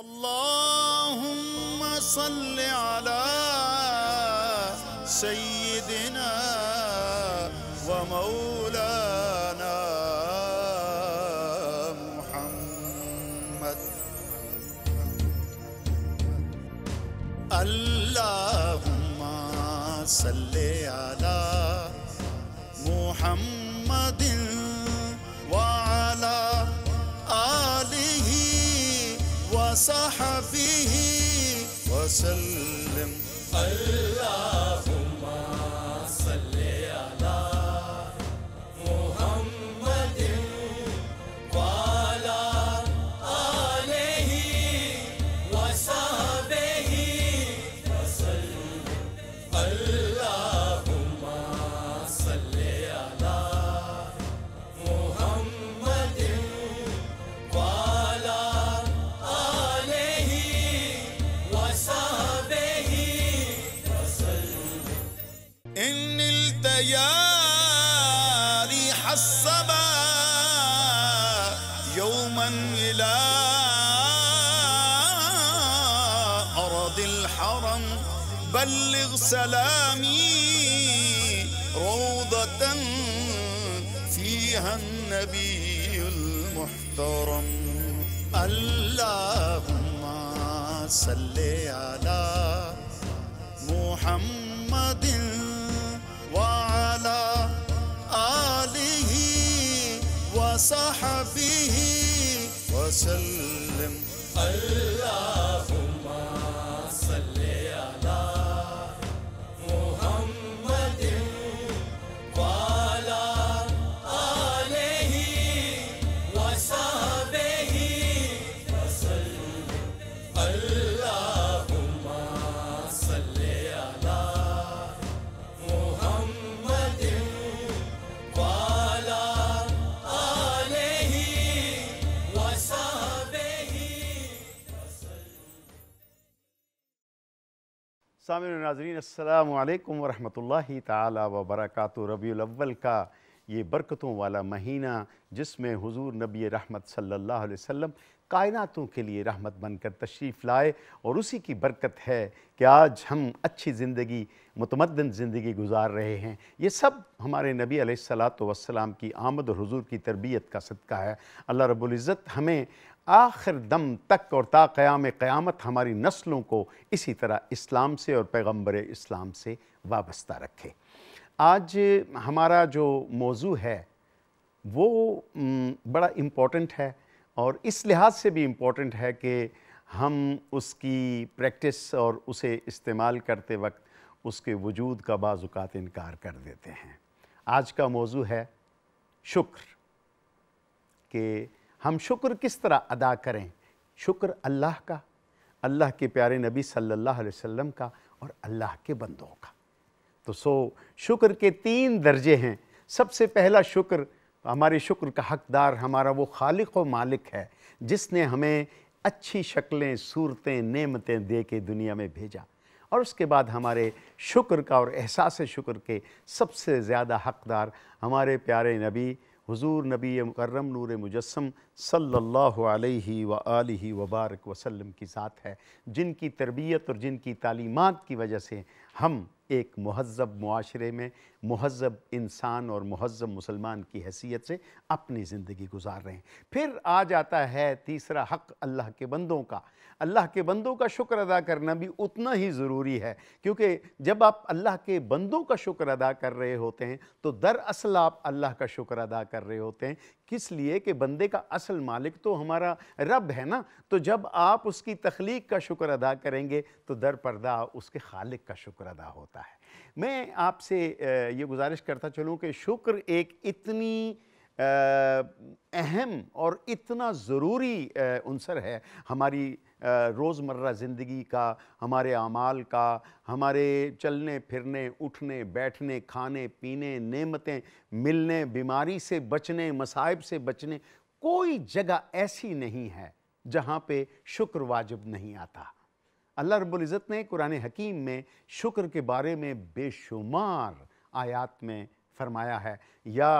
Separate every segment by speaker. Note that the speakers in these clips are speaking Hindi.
Speaker 1: اللهم صل على سيدنا ومولانا محمد اللهم صل على محمد
Speaker 2: صحفيه فيه وسلم قلبي
Speaker 1: سلامي روضة فيها النبي المحترم اللهم صل على محمد وعلى آله
Speaker 2: وصحبه وسلم اللهم
Speaker 1: सामिन नाजरीन अल्लाम वरहमतुल्लाहि तबरक रबी अव्वल का ये बरकतों वाला महीना जिसमें हुजूर नबी रहमत सल्ला वसम कायनातों के लिए रहमत बनकर तशरीफ़ लाए और उसी की बरकत है कि आज हम अच्छी ज़िंदगी मतमदन ज़िंदगी गुजार रहे हैं ये सब हमारे नबी सलात वसलाम की आमद और हजूर की तरबियत का सदका है अल्लाह रबुल्ज़त हमें आखिर दम तक और ताकयाम क़यामत हमारी नस्लों को इसी तरह इस्लाम से और पैगम्बर इस्लाम से वाबस्ता रखे आज हमारा जो मौजू है वो बड़ा इम्पोर्टेंट है और इस लिहाज से भी इम्पोर्टेंट है कि हम उसकी प्रैक्टिस और उसे इस्तेमाल करते वक्त उसके वजूद का बाजुकात इनकार कर देते हैं आज का मौजू है शुक्र के हम शुक्र किस तरह अदा करें शुक्र अल्लाह का अल्लाह के प्यारे नबी सल्लल्लाहु अलैहि वसल्लम का और अल्लाह के बंदों का तो सो शुक्र के तीन दर्जे हैं सबसे पहला शुक्र हमारे शुक्र का हकदार हमारा वो खालिक व मालिक है जिसने हमें अच्छी शक्लें सूरतें नेमतें दे के दुनिया में भेजा और उसके बाद हमारे शुक्र का और एहसास शुक्र के सबसे ज़्यादा हकदार हमारे प्यारे नबी हुजूर नबी मुकर्रम नूर मुजस्म सल्लल्लाहु अलैहि व आलिहि वबारक वसल्लम की ज़ात है जिनकी तरबियत और जिनकी तालीमत की वजह से हम एक महजब माशरे में महजब इंसान और महजब मुसलमान की हैसियत से अपनी ज़िंदगी गुजार रहे हैं फिर आ जाता है तीसरा हक अल्लाह के बंदों का अल्लाह के बंदों का शुक्र अदा करना भी उतना ही ज़रूरी है क्योंकि जब आप अल्लाह के बंदों का शुक्र अदा कर रहे होते हैं तो दरअसल आप अल्लाह का शुक्र अदा कर रहे होते हैं किस लिए कि बंदे का असल मालिक तो हमारा रब है ना तो जब आप उसकी तख्लीक का शुक्र अदा करेंगे तो दर पर्दा उसके खालिक का शुक्र अदा होता है मैं आपसे ये गुजारिश करता चलूँ कि शुक्र एक इतनी अहम और इतना ज़रूरी अनसर है हमारी रोज़मर्रा ज़िंदगी का हमारे अमाल का हमारे चलने फिरने उठने बैठने खाने पीने नेमतें मिलने बीमारी से बचने मसाइब से बचने कोई जगह ऐसी नहीं है जहाँ पे शुक्र वाजिब नहीं आता अल्लाह इज़्ज़त ने कुरान हकीम में शुक्र के बारे में बेशुमार आयात में फरमाया है या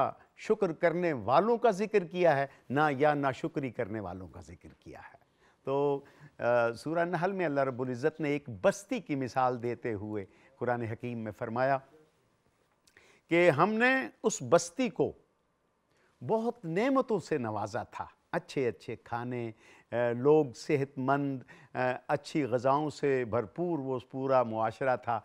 Speaker 1: शुक्र करने वालों का जिक्र किया है ना या ना शुक्री करने वालों का जिक्र किया है तो सूरह नहल में अल्लाह इज़्ज़त ने एक बस्ती की मिसाल देते हुए कुरान हकीम में फरमाया कि हमने उस बस्ती को बहुत नेमतों से नवाजा था अच्छे अच्छे खाने लोग सेहतमंद अच्छी गज़ाओं से भरपूर वो पूरा मुआरा था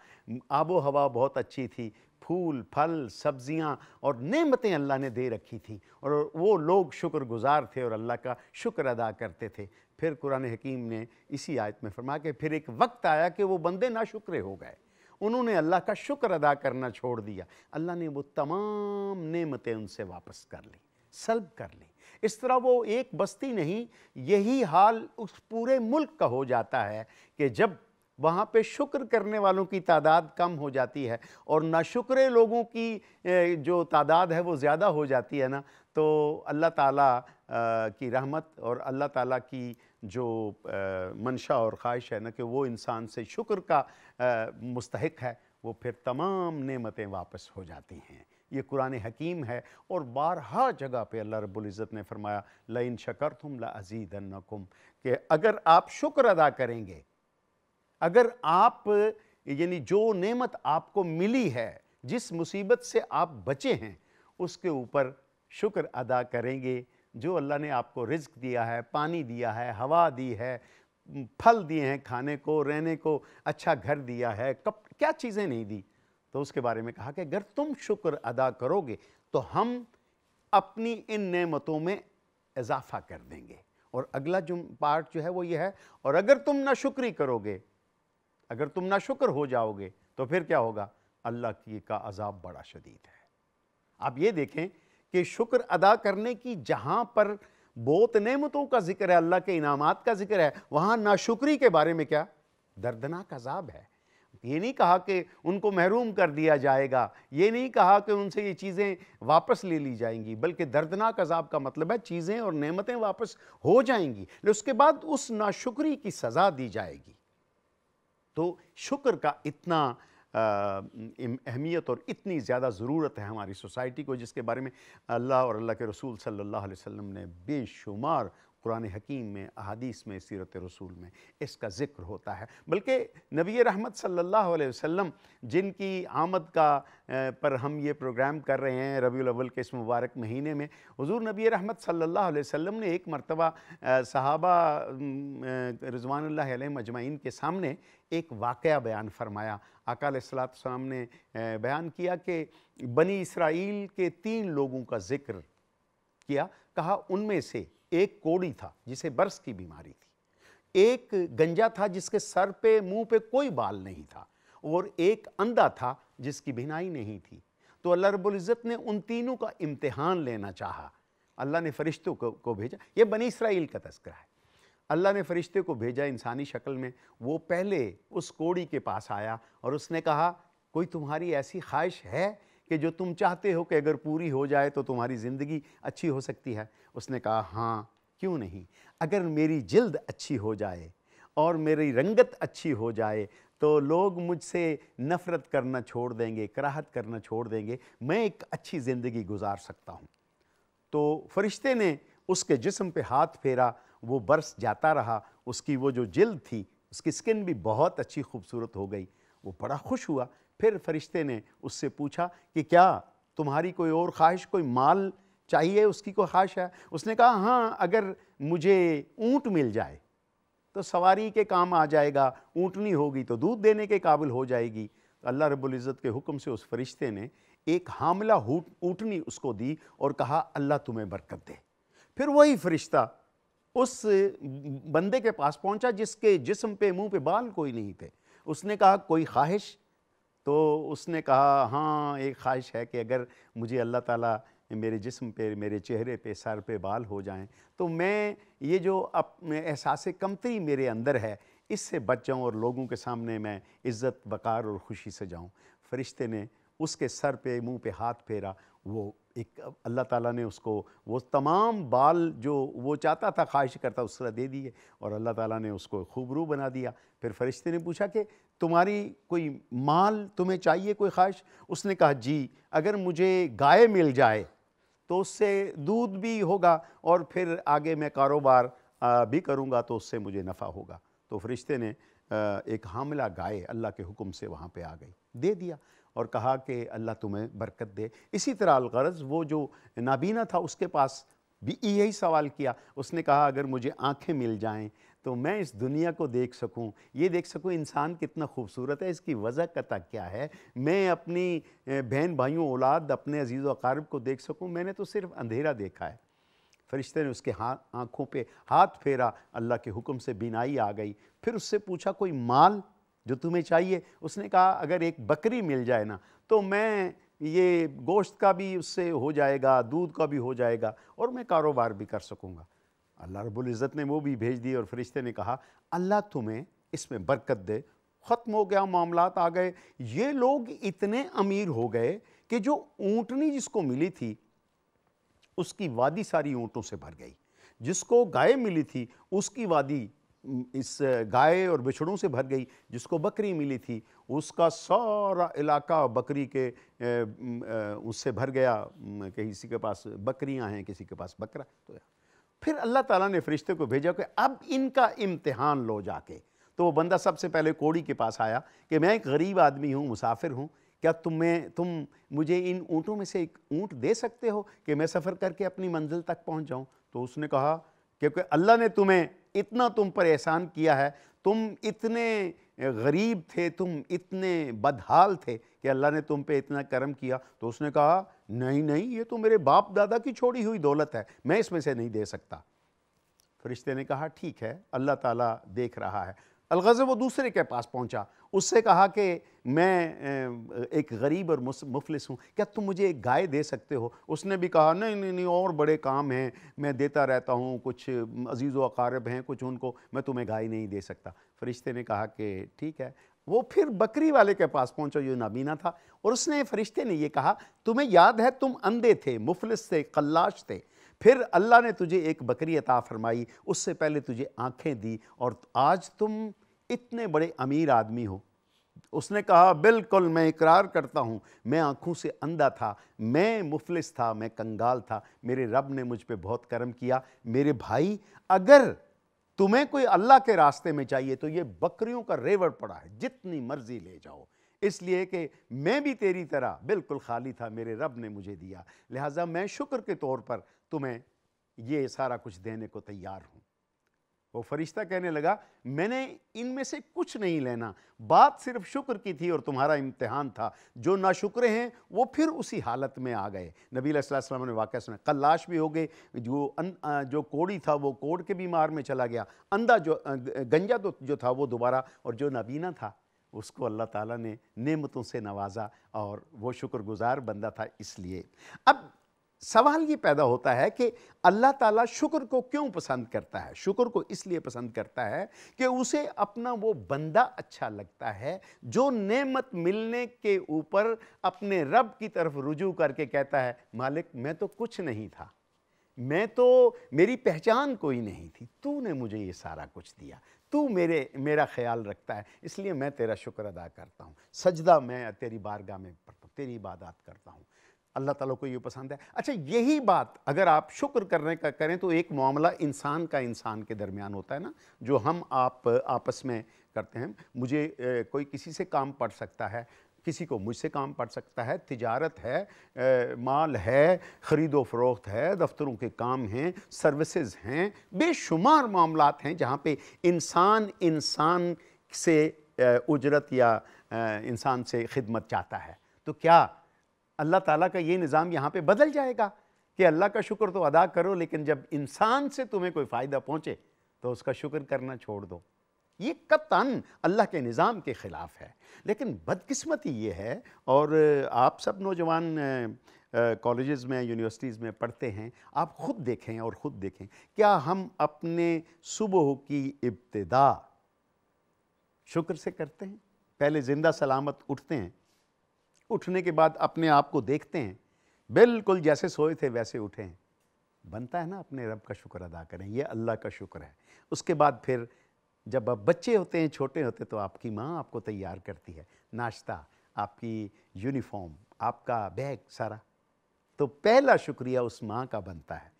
Speaker 1: आबो हवा बहुत अच्छी थी फूल फल सब्ज़ियाँ और नेमतें अल्लाह ने दे रखी थी और वो लोग शुक्रगुजार थे और अल्लाह का शुक्र अदा करते थे फिर कुरान हकीम ने इसी आयत में फरमा के फिर एक वक्त आया कि वो बंदे ना शुक्र हो गए उन्होंने अल्लाह का शुक्र अदा करना छोड़ दिया अल्लाह ने वो तमाम नेमतें उनसे वापस कर ली सल्ब कर ली इस तरह वो एक बस्ती नहीं यही हाल उस पूरे मुल्क का हो जाता है कि जब वहाँ पे शुक्र करने वालों की तादाद कम हो जाती है और नाशुक्र लोगों की जो तादाद है वो ज़्यादा हो जाती है ना तो अल्लाह ताला की रहमत और अल्लाह ताला की जो मंशा और ख्वाहिश है ना कि वो इंसान से शुक्र का मुस्तक है वो फिर तमाम नेमतें वापस हो जाती हैं ये कुरान हकीम है और बारहा जगह पे अल्लाह रबुल्ज़त ने फरमाया लाइन शकर तुम लजीदनकुम कि अगर आप शुक्र अदा करेंगे अगर आप यानी जो नेमत आपको मिली है जिस मुसीबत से आप बचे हैं उसके ऊपर शुक्र अदा करेंगे जो अल्लाह ने आपको रिज्क दिया है पानी दिया है हवा दी है फल दिए हैं खाने को रहने को अच्छा घर दिया है कप क्या चीज़ें नहीं दी तो उसके बारे में कहा कि अगर तुम शुक्र अदा करोगे तो हम अपनी इन नेमतों में इजाफा कर देंगे और अगला जो पार्ट जो है वो ये है और अगर तुम ना शुक्री करोगे अगर तुम ना शुक्र हो जाओगे तो फिर क्या होगा अल्लाह की का अजाब बड़ा शदीद है आप ये देखें कि शुक्र अदा करने की जहाँ पर बहुत नेमतों का जिक्र है अल्लाह के इनामात का जिक्र है वहाँ नाशुक्री के बारे में क्या दर्दनाक अजाब है ये नहीं कहा कि उनको महरूम कर दिया जाएगा ये नहीं कहा कि उनसे ये चीज़ें वापस ले ली जाएंगी बल्कि दर्दनाक अजाब का मतलब है चीज़ें और नेमतें वापस हो जाएंगी उसके बाद उस नाशुक्री की सज़ा दी जाएगी तो शुक्र का इतना अहमियत और इतनी ज़्यादा ज़रूरत है हमारी सोसाइटी को जिसके बारे में अल्लाह और अल्लाह के रसूल सल्लल्लाहु अलैहि वसल्लम ने बेशुमार कुरान हकीम में अहादीस में सीरत रसूल में इसका ज़िक्र होता है बल्कि नबी रहमत सल्लल्लाहु अलैहि वसल्लम जिनकी आमद का पर हम ये प्रोग्राम कर रहे हैं रबी अव्वल के इस मुबारक महीने में हुजूर नबी रहमत सल्लल्लाहु अलैहि वसल्लम ने एक मरतबा सहाबा रजवान मजमाइन के सामने एक वाक़ बयान फरमाया अकाल सलाम ने बयान किया कि बनी इसराइल के तीन लोगों का ज़िक्र किया कहा उनमें से एक कोड़ी था जिसे बर्स की बीमारी थी एक गंजा था जिसके सर पे मुंह पे कोई बाल नहीं था और एक अंधा था जिसकी भिनाई नहीं थी तो अल्लाह रबुल्ज़त ने उन तीनों का इम्तिहान लेना चाहा अल्लाह ने फ़रिश्तों को, को भेजा ये बनी इसराइल का तस्करा है अल्लाह ने फ़रिश्ते को भेजा इंसानी शक्ल में वो पहले उस कोड़ी के पास आया और उसने कहा कोई तुम्हारी ऐसी ख्वाहिश है कि जो तुम चाहते हो कि अगर पूरी हो जाए तो तुम्हारी ज़िंदगी अच्छी हो सकती है उसने कहा हाँ क्यों नहीं अगर मेरी जल्द अच्छी हो जाए और मेरी रंगत अच्छी हो जाए तो लोग मुझसे नफ़रत करना छोड़ देंगे कराहत करना छोड़ देंगे मैं एक अच्छी ज़िंदगी गुजार सकता हूँ तो फरिश्ते ने उसके जिस्म पे हाथ फेरा वो बरस जाता रहा उसकी वो जो जल्द थी उसकी स्किन भी बहुत अच्छी खूबसूरत हो गई वो बड़ा खुश हुआ फिर फरिश्ते ने उससे पूछा कि क्या तुम्हारी कोई और ख्वाहिश कोई माल चाहिए उसकी कोई ख्वाहिश है उसने कहा हाँ अगर मुझे ऊँट मिल जाए तो सवारी के काम आ जाएगा ऊँटनी होगी तो दूध देने के काबिल हो जाएगी तो अल्लाह रब्ज़त के हुक्म से उस फरिश्ते ने एक हामला ऊँटनी उसको दी और कहा अल्लाह तुम्हें बरकत दे फिर वही फरिश्ता उस बंदे के पास पहुंचा जिसके जिस्म पे मुंह पे बाल कोई नहीं थे उसने कहा कोई ख्वाहिश तो उसने कहा हाँ एक ख्वाहिश है कि अगर मुझे अल्लाह ताला मेरे जिस्म पे मेरे चेहरे पे सर पे बाल हो जाएं तो मैं ये जो अप एहसास कमतरी मेरे अंदर है इससे बच जाऊँ और लोगों के सामने मैं इज़्ज़त वक़ार और ख़ुशी से जाऊँ फरिश्ते ने उसके सर पे मुंह पे हाथ फेरा वो एक अल्लाह ताला ने उसको वो तमाम बाल जो वो चाहता था ख्वाहिश करता उसका दे दिए और अल्लाह ताला ने उसको खूबरू बना दिया फिर फरिश्ते ने पूछा कि तुम्हारी कोई माल तुम्हें चाहिए कोई ख्वाहिश उसने कहा जी अगर मुझे गाय मिल जाए तो उससे दूध भी होगा और फिर आगे मैं कारोबार भी करूँगा तो उससे मुझे नफ़ा होगा तो फरिश्ते ने एक हामला गाय अल्लाह के हुक्म से वहाँ पर आ गई दे दिया और कहा कि अल्लाह तुम्हें बरकत दे इसी तरह अलगरज वो जो नाबीना था उसके पास भी यही सवाल किया उसने कहा अगर मुझे आंखें मिल जाएं तो मैं इस दुनिया को देख सकूं ये देख सकूं इंसान कितना खूबसूरत है इसकी वजह कता क्या है मैं अपनी बहन भाइयों औलाद अपने अजीज़ वकारब को देख सकूं मैंने तो सिर्फ अंधेरा देखा है फरिश्ते ने उसके हाथ आँखों पर हाथ फेरा अल्लाह के हुक्म से बिनाई आ गई फिर उससे पूछा कोई माल जो तुम्हें चाहिए उसने कहा अगर एक बकरी मिल जाए ना तो मैं ये गोश्त का भी उससे हो जाएगा दूध का भी हो जाएगा और मैं कारोबार भी कर सकूँगा अल्लाह रब्बुल इज़्ज़त ने वो भी भेज दी और फरिश्ते ने कहा अल्लाह तुम्हें इसमें बरकत दे ख़त्म हो गया मामला आ गए ये लोग इतने अमीर हो गए कि जो ऊँटनी जिसको मिली थी उसकी वादी सारी ऊँटों से भर गई जिसको गाय मिली थी उसकी वादी इस गाय और बिछड़ों से भर गई जिसको बकरी मिली थी उसका सारा इलाका बकरी के उससे भर गया किसी के पास बकरियां हैं किसी के पास बकरा तो फिर अल्लाह ताला ने फरिश्ते को भेजा कि अब इनका इम्तिहान लो जाके तो वो बंदा सबसे पहले कोड़ी के पास आया कि मैं एक गरीब आदमी हूँ मुसाफिर हूँ क्या तुम्हें तुम मुझे इन ऊँटों में से एक ऊँट दे सकते हो कि मैं सफ़र करके अपनी मंजिल तक पहुँच जाऊँ तो उसने कहा क्योंकि अल्लाह ने तुम्हें इतना तुम पर एहसान किया है तुम इतने गरीब थे तुम इतने बदहाल थे कि अल्लाह ने तुम पे इतना करम किया तो उसने कहा नहीं नहीं ये तो मेरे बाप दादा की छोड़ी हुई दौलत है मैं इसमें से नहीं दे सकता फरिश्ते ने कहा ठीक है अल्लाह ताला देख रहा है अलगज़ वो दूसरे के पास पहुंचा उससे कहा कि मैं एक गरीब और मुफलिस हूँ क्या तुम मुझे एक गाय दे सकते हो उसने भी कहा नहीं नहीं नहीं और बड़े काम हैं मैं देता रहता हूँ कुछ अजीज़ अकारब हैं कुछ उनको मैं तुम्हें गाय नहीं दे सकता फरिश्ते ने कहा कि ठीक है वो फिर बकरी वाले के पास पहुंचा जो नाबीना था और उसने फरिश्ते ने ये कहा तुम्हें याद है तुम अंधे थे मुफलिस थे कल्लाश थे फिर अल्लाह ने तुझे एक बकरी अता फरमाई उससे पहले तुझे आँखें दी और आज तुम इतने बड़े अमीर आदमी हो उसने कहा बिल्कुल मैं इकरार करता हूँ मैं आँखों से अंधा था मैं मुफलिस था मैं कंगाल था मेरे रब ने मुझ पर बहुत कर्म किया मेरे भाई अगर तुम्हें कोई अल्लाह के रास्ते में चाहिए तो ये बकरियों का रेवर पड़ा है जितनी मर्जी ले जाओ इसलिए कि मैं भी तेरी तरह बिल्कुल खाली था मेरे रब ने मुझे दिया लिहाजा मैं शुक्र के तौर पर तुम्हें तो ये सारा कुछ देने को तैयार हूं वो फरिश्ता कहने लगा मैंने इनमें से कुछ नहीं लेना बात सिर्फ शुक्र की थी और तुम्हारा इम्तहान था जो नाशुक्र हैं वो फिर उसी हालत में आ गए नबी वसल्लम ने वाक़ सुना कल्लाश भी हो गए जो अन, जो कोड़ी था वो कोड़ के बीमार में चला गया अंधा जो गंजा जो, तो, जो था वो दोबारा और जो नबीना था उसको अल्लाह ताला ने नेमतों से नवाजा और वो शुक्रगुजार बंदा था इसलिए अब सवाल ये पैदा होता है कि अल्लाह ताला शुक्र को क्यों पसंद करता है शुक्र को इसलिए पसंद करता है कि उसे अपना वो बंदा अच्छा लगता है जो नेमत मिलने के ऊपर अपने रब की तरफ रुजू करके कहता है मालिक मैं तो कुछ नहीं था मैं तो मेरी पहचान कोई नहीं थी तूने मुझे ये सारा कुछ दिया तू मेरे मेरा ख्याल रखता है इसलिए मैं तेरा शुक्र अदा करता हूँ सजदा मैं तेरी बारगाह में पढ़ता तेरी इबादत करता हूँ अल्लाह ताला को ये पसंद है अच्छा यही बात अगर आप शुक्र करने का करें तो एक मामला इंसान का इंसान के दरमियान होता है ना जो हम आप आपस में करते हैं मुझे ए, कोई किसी से काम पड़ सकता है किसी को मुझसे काम पड़ सकता है तिजारत है ए, माल है ख़रीदो फरोख्त है दफ्तरों के काम हैं सर्विसेज हैं बेशुमार मामला हैं जहाँ पे इंसान इंसान से उजरत या इंसान से खिदमत चाहता है तो क्या अल्लाह ताला का ये निज़ाम यहाँ पे बदल जाएगा कि अल्लाह का शुक्र तो अदा करो लेकिन जब इंसान से तुम्हें कोई फ़ायदा पहुँचे तो उसका शुक्र करना छोड़ दो ये कतन अल्लाह के निज़ाम के ख़िलाफ़ है लेकिन बदकिस्मती ये है और आप सब नौजवान कॉलेजेस में यूनिवर्सिटीज़ में पढ़ते हैं आप ख़ुद देखें और ख़ुद देखें क्या हम अपने सुबह की इब्तदा शुक्र से करते हैं पहले ज़िंदा सलामत उठते हैं उठने के बाद अपने आप को देखते हैं बिल्कुल जैसे सोए थे वैसे उठे हैं बनता है ना अपने रब का शुक्र अदा करें ये अल्लाह का शुक्र है उसके बाद फिर जब आप बच्चे होते हैं छोटे होते हैं तो आपकी माँ आपको तैयार करती है नाश्ता आपकी यूनिफॉर्म आपका बैग सारा तो पहला शुक्रिया उस माँ का बनता है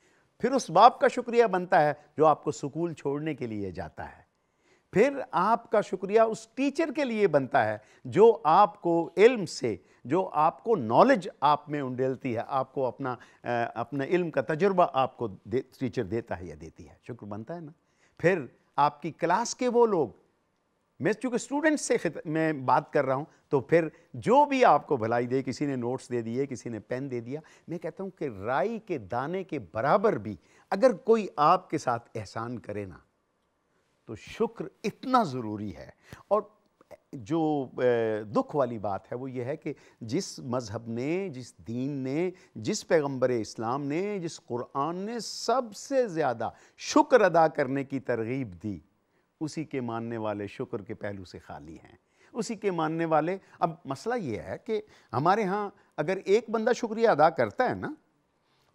Speaker 1: फिर उस बाप का शुक्रिया बनता है जो आपको स्कूल छोड़ने के लिए जाता है फिर आपका शुक्रिया उस टीचर के लिए बनता है जो आपको इल्म से जो आपको नॉलेज आप में उंडेलती है आपको अपना अपना इल्म का तजुर्बा आपको दे, टीचर देता है या देती है शुक्र बनता है ना फिर आपकी क्लास के वो लोग मैं चूँकि स्टूडेंट्स से मैं बात कर रहा हूँ तो फिर जो भी आपको भलाई दे किसी ने नोट्स दे दिए किसी ने पेन दे दिया मैं कहता हूँ कि राई के दाने के बराबर भी अगर कोई आपके साथ एहसान करे ना तो शुक्र इतना ज़रूरी है और जो दुख वाली बात है वो ये है कि जिस मज़हब ने जिस दीन ने जिस पैगंबर इस्लाम ने जिस कुरान ने सबसे ज़्यादा शुक्र अदा करने की तरगीब दी उसी के मानने वाले शुक्र के पहलू से खाली हैं उसी के मानने वाले अब मसला ये है कि हमारे यहाँ अगर एक बंदा शुक्रिया अदा करता है ना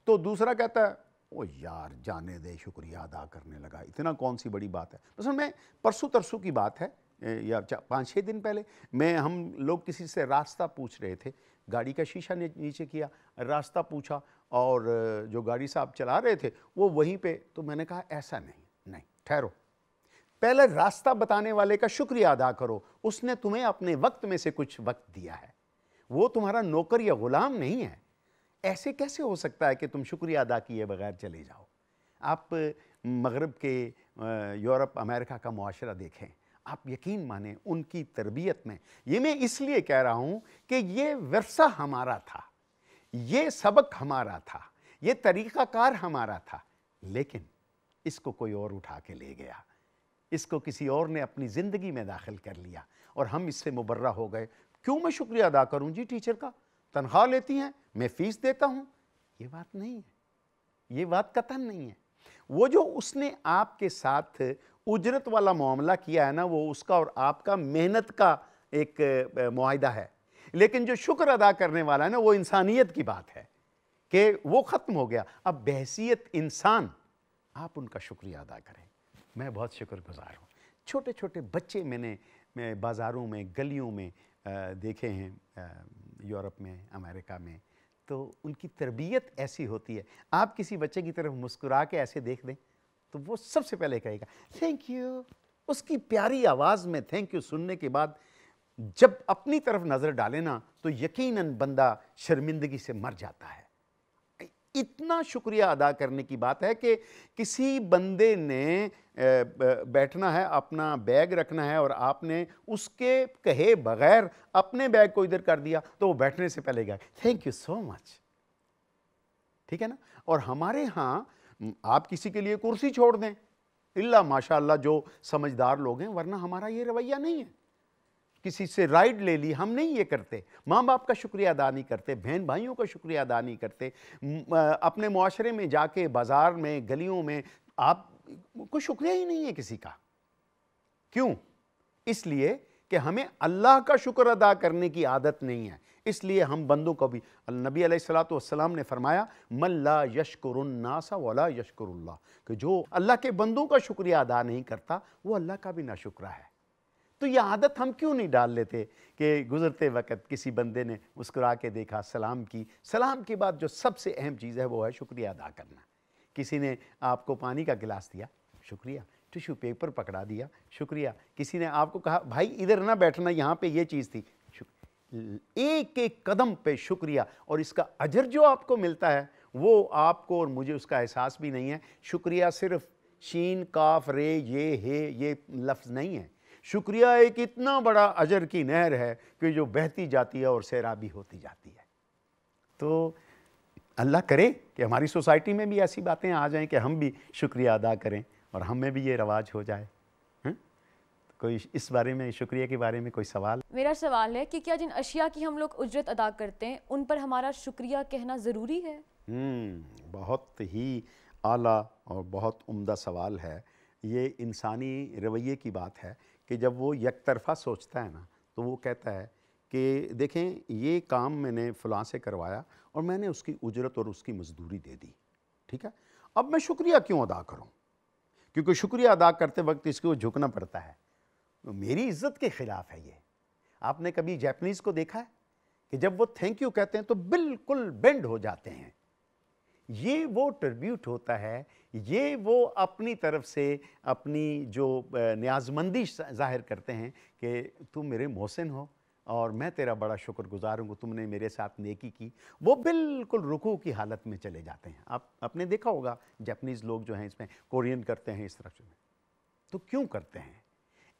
Speaker 1: तो दूसरा कहता है ओ यार जाने दे शुक्रिया अदा करने लगा इतना कौन सी बड़ी बात है बस मैं परसों तरसों की बात है या पाँच छः दिन पहले मैं हम लोग किसी से रास्ता पूछ रहे थे गाड़ी का शीशा नीचे किया रास्ता पूछा और जो गाड़ी साहब चला रहे थे वो वहीं पे तो मैंने कहा ऐसा नहीं नहीं ठहरो पहले रास्ता बताने वाले का शुक्रिया अदा करो उसने तुम्हें अपने वक्त में से कुछ वक्त दिया है वो तुम्हारा नौकर या ग़ुलाम नहीं है ऐसे कैसे हो सकता है कि तुम शुक्रिया अदा किए बगैर चले जाओ आप मगरब के यूरोप अमेरिका का माशरा देखें आप यकीन माने उनकी तरबियत में ये मैं इसलिए कह रहा हूँ कि ये वरसा हमारा था ये सबक हमारा था ये तरीक़ाकार हमारा था लेकिन इसको कोई और उठा के ले गया इसको किसी और ने अपनी ज़िंदगी में दाखिल कर लिया और हम इससे मुबर्रा हो गए क्यों मैं शुक्रिया अदा करूँ जी टीचर का तनख्वाह लेती हैं मैं फीस देता हूँ ये बात नहीं है ये बात कतन नहीं है वो जो उसने आपके साथ उजरत वाला मामला किया है ना वो उसका और आपका मेहनत का एक माहा है लेकिन जो शुक्र अदा करने वाला है ना वो इंसानियत की बात है कि वो ख़त्म हो गया अब बहसीत इंसान आप उनका शुक्रिया अदा करें मैं बहुत शुक्रगुजार हूँ छोटे छोटे बच्चे मैंने मैं बाज़ारों में गलियों में देखे हैं यूरोप में अमेरिका में तो उनकी तरबियत ऐसी होती है आप किसी बच्चे की तरफ मुस्कुरा के ऐसे देख दें तो वो सबसे पहले कहेगा थैंक यू उसकी प्यारी आवाज़ में थैंक यू सुनने के बाद जब अपनी तरफ नज़र डाले ना तो यकीनन बंदा शर्मिंदगी से मर जाता है इतना शुक्रिया अदा करने की बात है कि किसी बंदे ने बैठना है अपना बैग रखना है और आपने उसके कहे बगैर अपने बैग को इधर कर दिया तो वो बैठने से पहले गए थैंक यू सो मच ठीक है ना और हमारे यहाँ आप किसी के लिए कुर्सी छोड़ दें इल्ला माशाल्लाह जो समझदार लोग हैं वरना हमारा ये रवैया नहीं है किसी से राइड ले ली हम नहीं ये करते माँ बाप का शुक्रिया अदा नहीं करते बहन भाइयों का शुक्रिया अदा नहीं करते अपने माशरे में जाके बाज़ार में गलियों में आप कोई शुक्रिया ही नहीं है किसी का क्यों इसलिए कि हमें अल्लाह का शुक्र अदा करने की आदत नहीं है इसलिए हम बंदों को भी नबी अलैहिस्सलाम ने फरमाया मल्ला यशकुरन्नासा वाला यशकुरुल्ला कि जो अल्लाह के बंदों का शुक्रिया अदा नहीं करता वो अल्लाह का भी शुक्र है तो ये आदत हम क्यों नहीं डाल लेते कि गुज़रते वक्त किसी बंदे ने मुस्कुरा के देखा सलाम की सलाम के बाद जो सबसे अहम चीज़ है वो है शुक्रिया अदा करना किसी ने आपको पानी का गिलास दिया शुक्रिया टिश्यू पेपर पकड़ा दिया शुक्रिया किसी ने आपको कहा भाई इधर ना बैठना यहाँ पे ये चीज़ थी एक एक कदम पे शुक्रिया और इसका अजर जो आपको मिलता है वो आपको और मुझे उसका एहसास भी नहीं है शुक्रिया सिर्फ शीन काफ रे ये हे ये लफ्ज़ नहीं है शुक्रिया एक इतना बड़ा अजर की नहर है कि जो बहती जाती है और सैराबी होती जाती है तो अल्लाह करे कि हमारी सोसाइटी में भी ऐसी बातें आ जाएं कि हम भी शुक्रिया अदा करें और हमें भी ये रवाज हो जाए कोई इस बारे में शुक्रिया के बारे में कोई सवाल
Speaker 2: मेरा सवाल है कि क्या जिन अशिया की हम लोग उजरत अदा करते हैं उन पर हमारा शुक्रिया कहना ज़रूरी है
Speaker 1: हम्म, बहुत ही आला और बहुत उम्दा सवाल है ये इंसानी रवैये की बात है कि जब वो यक तरफ़ा सोचता है ना तो वो कहता है कि देखें ये काम मैंने फ़लाँ से करवाया और मैंने उसकी उजरत और उसकी मजदूरी दे दी ठीक है अब मैं शुक्रिया क्यों अदा करूं क्योंकि शुक्रिया अदा करते वक्त इसको झुकना पड़ता है तो मेरी इज्जत के ख़िलाफ़ है ये आपने कभी जैपनीज़ को देखा है कि जब वो थैंक यू कहते हैं तो बिल्कुल बेंड हो जाते हैं ये वो ट्रिब्यूट होता है ये वो अपनी तरफ से अपनी जो न्याजमंदी जाहिर करते हैं कि तुम मेरे मोहसिन हो और मैं तेरा बड़ा गुजार हूँ तुमने मेरे साथ नेकी की वो बिल्कुल रुकू की हालत में चले जाते हैं आप अपने देखा होगा जैपनीज़ लोग जो हैं इसमें कोरियन करते हैं इस तरफ से तो क्यों करते हैं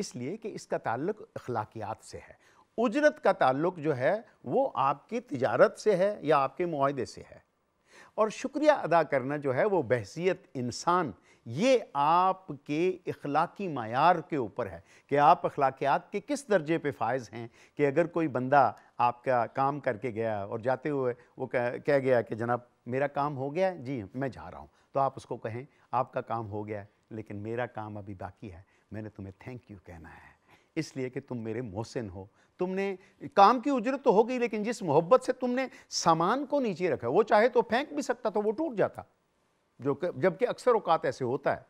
Speaker 1: इसलिए कि इसका ताल्लुक अखलाकियात से है उजरत का ताल्लुक जो है वो आपकी तजारत से है या आपके माहदे से है और शुक्रिया अदा करना जो है वो बहसीत इंसान ये आपके अखलाकी मैार के ऊपर है कि आप अखलाकियात के किस दर्जे पे फायज़ हैं कि अगर कोई बंदा आपका काम करके गया और जाते हुए वो कह, कह गया कि जनाब मेरा काम हो गया है जी मैं जा रहा हूँ तो आप उसको कहें आपका काम हो गया है लेकिन मेरा काम अभी बाकी है मैंने तुम्हें थैंक यू कहना है इसलिए कि तुम मेरे मोहसिन हो तुमने काम की उजरत तो हो गई लेकिन जिस मोहब्बत से तुमने सामान को नीचे रखा वो चाहे तो फेंक भी सकता था वो टूट जाता जो जबकि अक्सर अवकात ऐसे होता है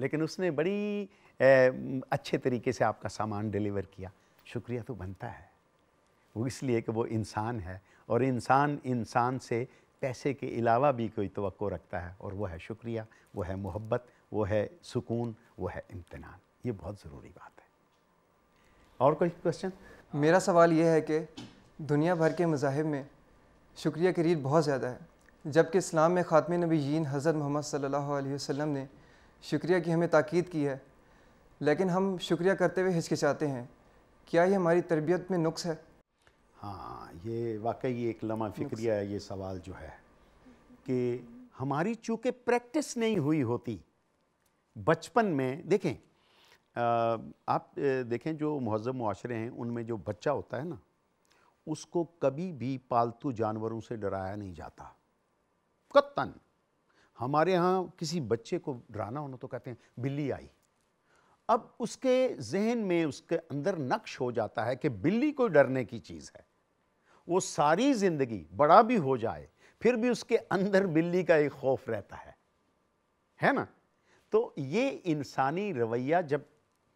Speaker 1: लेकिन उसने बड़ी ए, अच्छे तरीके से आपका सामान डिलीवर किया शुक्रिया तो बनता है वो इसलिए कि वो इंसान है और इंसान इंसान से पैसे के अलावा भी कोई तो रखता है और वो है शुक्रिया वो है मोहब्बत वो है सुकून वो है इम्तनान ये बहुत ज़रूरी बात है और कोई क्वेश्चन मेरा सवाल ये है कि दुनिया भर के
Speaker 2: मज़ाहब में शुक्रिया की रीत बहुत ज़्यादा है जबकि इस्लाम में ख़ात्म नबीन हज़रत मोहम्मद सल्लल्लाहु अलैहि वसल्लम ने शुक्रिया की हमें ताक़ीद की है लेकिन हम शुक्रिया करते हुए हिचकिचाते हैं क्या ये हमारी तरबियत में नुक्स है
Speaker 1: हाँ ये वाकई एक लम्हा फिक्रिया है ये सवाल जो है कि हमारी चूँकि प्रैक्टिस नहीं हुई होती बचपन में देखें आप देखें जो महजब माशरे हैं उनमें जो बच्चा होता है ना उसको कभी भी पालतू जानवरों से डराया नहीं जाता कत्तन हमारे यहाँ किसी बच्चे को डराना होना तो कहते हैं बिल्ली आई अब उसके जहन में उसके अंदर नक्श हो जाता है कि बिल्ली कोई डरने की चीज़ है वो सारी ज़िंदगी बड़ा भी हो जाए फिर भी उसके अंदर बिल्ली का एक खौफ रहता है है ना तो ये इंसानी रवैया जब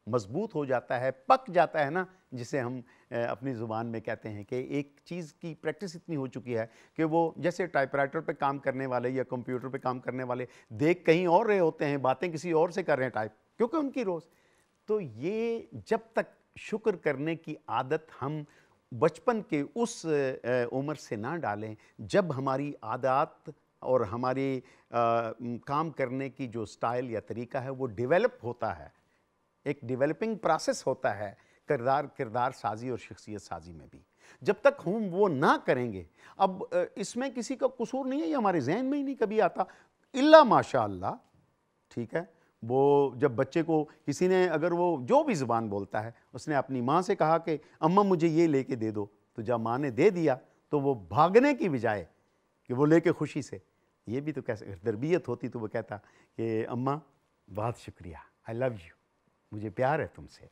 Speaker 1: मजबूत हो जाता है पक जाता है ना जिसे हम अपनी ज़ुबान में कहते हैं कि एक चीज़ की प्रैक्टिस इतनी हो चुकी है कि वो जैसे टाइपराइटर पे काम करने वाले या कंप्यूटर पे काम करने वाले देख कहीं और रहे होते हैं बातें किसी और से कर रहे हैं टाइप क्योंकि उनकी रोज़ तो ये जब तक शुक्र करने की आदत हम बचपन के उस उम्र से ना डालें जब हमारी आदत और हमारी काम करने की जो स्टाइल या तरीका है वो डेवलप होता है एक डेवलपिंग प्रोसेस होता है किरदार किरदार साजी और शख्सियत साजी में भी जब तक हम वो ना करेंगे अब इसमें किसी का कसूर नहीं है ये हमारे जहन में ही नहीं कभी आता इल्ला माशा ठीक है वो जब बच्चे को किसी ने अगर वो जो भी ज़बान बोलता है उसने अपनी माँ से कहा कि अम्मा मुझे ये लेके दे दो तो जब माँ ने दे दिया तो वो भागने की बजाय कि वो लेके खुशी से ये भी तो कैसे तरबियत होती तो वो कहता कि अम्मा बहुत शुक्रिया आई लव यू मुझे प्यार है तुमसे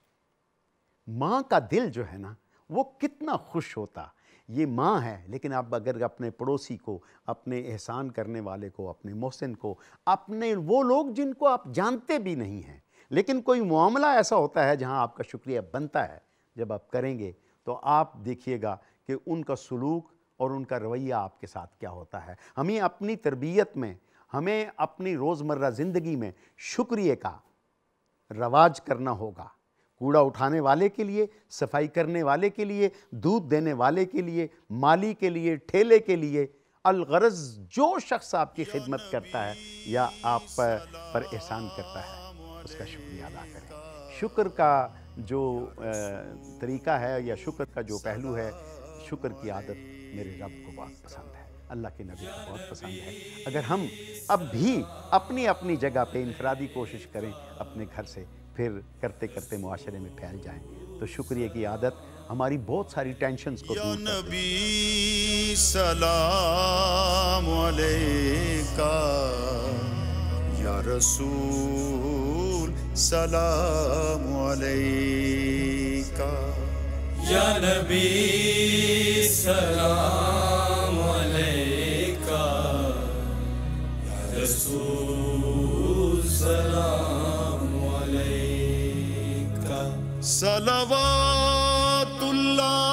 Speaker 1: माँ का दिल जो है ना वो कितना खुश होता ये माँ है लेकिन आप अगर अपने पड़ोसी को अपने एहसान करने वाले को अपने मोहसिन को अपने वो लोग जिनको आप जानते भी नहीं हैं लेकिन कोई मामला ऐसा होता है जहाँ आपका शुक्रिया बनता है जब आप करेंगे तो आप देखिएगा कि उनका सलूक और उनका रवैया आपके साथ क्या होता है हमें अपनी तरबियत में हमें अपनी रोज़मर्रा ज़िंदगी में शुक्रिया का रवाज करना होगा कूड़ा उठाने वाले के लिए सफाई करने वाले के लिए दूध देने वाले के लिए माली के लिए ठेले के लिए अलगरज जो शख्स आपकी खिदमत करता है या आप पर, पर एहसान करता है उसका शुक्रिया अदा करें शुक्र का जो तरीका है या शुक्र का जो पहलू है शुक्र की आदत मेरे रब को बहुत पसंद है अल्लाह के नबी को बहुत पसंद है अगर हम अब भी अपनी अपनी जगह पे इनफरादी कोशिश करें अपने घर से फिर करते करते मुआशरे में फैल जाएं तो शुक्रिया की आदत हमारी बहुत सारी टेंशन को या नबी सलाम का या रसूल सलाम का या नबी सलाम का
Speaker 2: या रसूल सलाम salawatullah